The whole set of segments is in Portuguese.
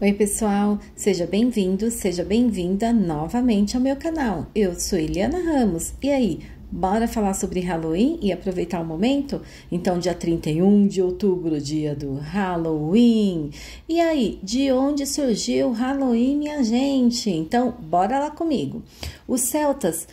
Oi, pessoal, seja bem-vindo, seja bem-vinda novamente ao meu canal. Eu sou Eliana Ramos e aí, bora falar sobre Halloween e aproveitar o momento? Então, dia 31 de outubro, dia do Halloween. E aí, de onde surgiu Halloween, minha gente? Então, bora lá comigo. Os celtas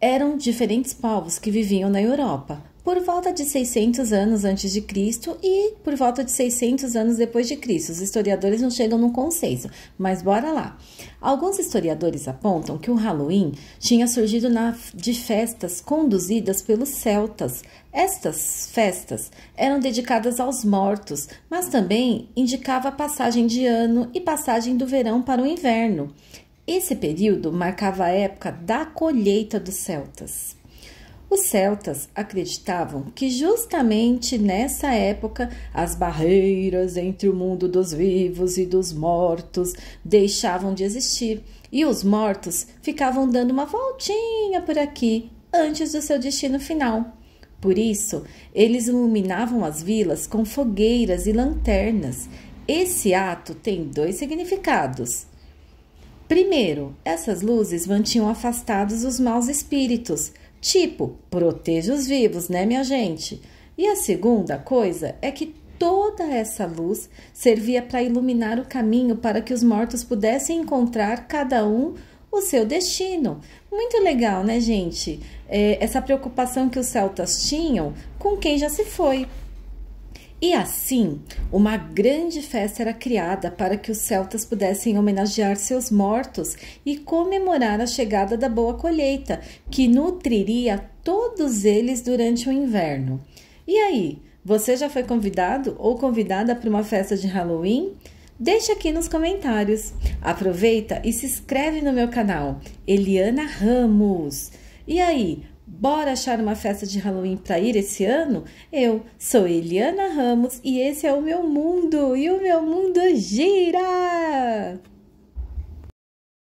eram diferentes povos que viviam na Europa por volta de 600 anos antes de Cristo e por volta de 600 anos depois de Cristo. Os historiadores não chegam num consenso, mas bora lá. Alguns historiadores apontam que o Halloween tinha surgido na, de festas conduzidas pelos celtas. Estas festas eram dedicadas aos mortos, mas também indicava a passagem de ano e passagem do verão para o inverno. Esse período marcava a época da colheita dos celtas. Os celtas acreditavam que justamente nessa época as barreiras entre o mundo dos vivos e dos mortos deixavam de existir e os mortos ficavam dando uma voltinha por aqui antes do seu destino final. Por isso, eles iluminavam as vilas com fogueiras e lanternas. Esse ato tem dois significados. Primeiro, essas luzes mantinham afastados os maus espíritos, Tipo, proteja os vivos, né, minha gente? E a segunda coisa é que toda essa luz servia para iluminar o caminho para que os mortos pudessem encontrar cada um o seu destino. Muito legal, né, gente? É, essa preocupação que os celtas tinham com quem já se foi, e assim, uma grande festa era criada para que os celtas pudessem homenagear seus mortos e comemorar a chegada da boa colheita, que nutriria todos eles durante o inverno. E aí, você já foi convidado ou convidada para uma festa de Halloween? Deixe aqui nos comentários. Aproveita e se inscreve no meu canal, Eliana Ramos. E aí, Bora achar uma festa de Halloween para ir esse ano? Eu sou Eliana Ramos e esse é o meu mundo e o meu mundo gira!